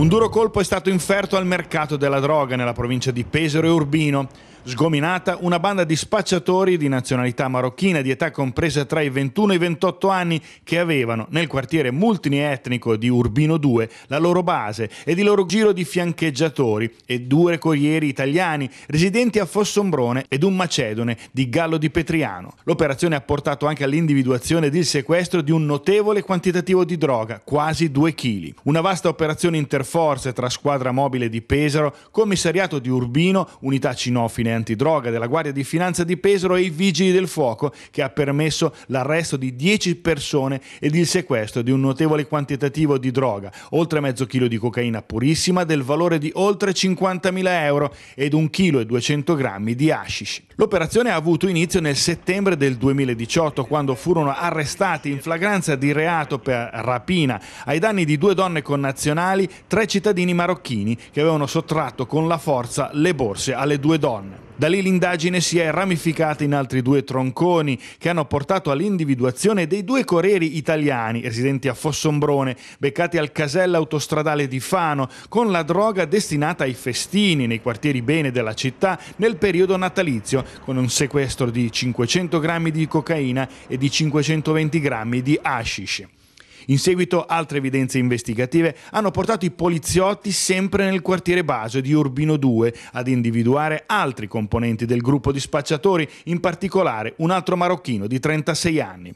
Un duro colpo è stato inferto al mercato della droga nella provincia di Pesaro e Urbino. Sgominata una banda di spacciatori di nazionalità marocchina di età compresa tra i 21 e i 28 anni che avevano nel quartiere multietnico di Urbino 2 la loro base ed il loro giro di fiancheggiatori e due corrieri italiani residenti a Fossombrone ed un macedone di Gallo di Petriano. L'operazione ha portato anche all'individuazione ed il sequestro di un notevole quantitativo di droga, quasi 2 kg. Una vasta operazione interforze tra squadra mobile di Pesaro, commissariato di Urbino, unità cinofine ordine antidroga della Guardia di Finanza di Pesaro e i Vigili del Fuoco, che ha permesso l'arresto di 10 persone ed il sequestro di un notevole quantitativo di droga, oltre mezzo chilo di cocaina purissima del valore di oltre 50.000 euro ed un chilo e 200 grammi di hashish. L'operazione ha avuto inizio nel settembre del 2018, quando furono arrestati in flagranza di reato per rapina ai danni di due donne connazionali, tre cittadini marocchini che avevano sottratto con la forza le borse alle due donne. Da lì l'indagine si è ramificata in altri due tronconi che hanno portato all'individuazione dei due corrieri italiani residenti a Fossombrone, beccati al casello autostradale di Fano, con la droga destinata ai festini nei quartieri bene della città nel periodo natalizio, con un sequestro di 500 grammi di cocaina e di 520 grammi di hashish. In seguito altre evidenze investigative hanno portato i poliziotti sempre nel quartiere base di Urbino 2 ad individuare altri componenti del gruppo di spacciatori, in particolare un altro marocchino di 36 anni.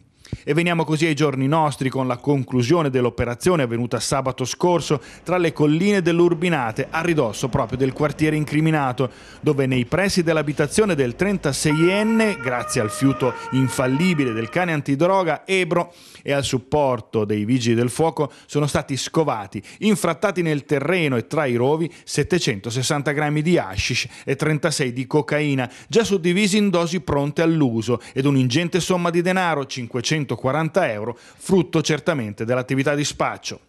E veniamo così ai giorni nostri con la conclusione dell'operazione avvenuta sabato scorso tra le colline dell'Urbinate a ridosso proprio del quartiere incriminato, dove nei pressi dell'abitazione del 36enne, grazie al fiuto infallibile del cane antidroga Ebro e al supporto dei vigili del fuoco, sono stati scovati, infrattati nel terreno e tra i rovi 760 grammi di hashish e 36 di cocaina, già suddivisi in dosi pronte all'uso ed un'ingente somma di denaro, 500 140 euro, frutto certamente dell'attività di spaccio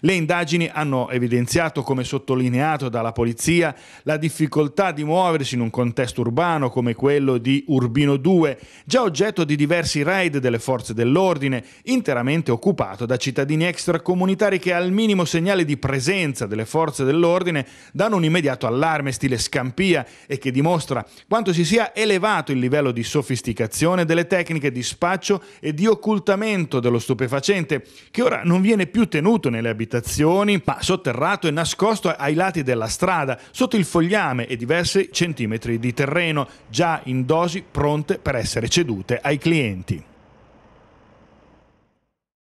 le indagini hanno evidenziato, come sottolineato dalla polizia, la difficoltà di muoversi in un contesto urbano come quello di Urbino 2, già oggetto di diversi raid delle forze dell'ordine, interamente occupato da cittadini extracomunitari che al minimo segnale di presenza delle forze dell'ordine danno un immediato allarme stile scampia e che dimostra quanto si sia elevato il livello di sofisticazione delle tecniche di spaccio e di occultamento dello stupefacente, che ora non viene più tenuto nelle abitazioni abitazioni, ma sotterrato e nascosto ai lati della strada, sotto il fogliame e diversi centimetri di terreno, già in dosi pronte per essere cedute ai clienti.